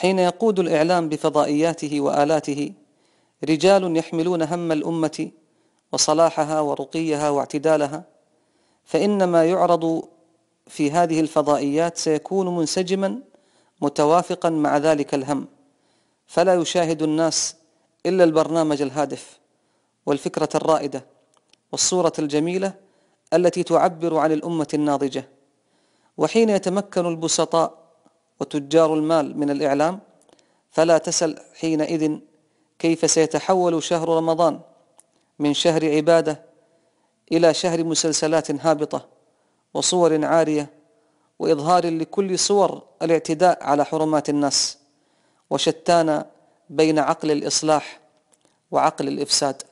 حين يقود الإعلام بفضائياته وآلاته رجال يحملون هم الأمة وصلاحها ورقيها واعتدالها فإن ما يعرض في هذه الفضائيات سيكون منسجما متوافقا مع ذلك الهم فلا يشاهد الناس إلا البرنامج الهادف والفكرة الرائدة والصورة الجميلة التي تعبر عن الأمة الناضجة وحين يتمكن البسطاء وتجار المال من الإعلام فلا تسل حينئذ كيف سيتحول شهر رمضان من شهر عبادة إلى شهر مسلسلات هابطة وصور عارية وإظهار لكل صور الاعتداء على حرمات الناس وشتان بين عقل الإصلاح وعقل الإفساد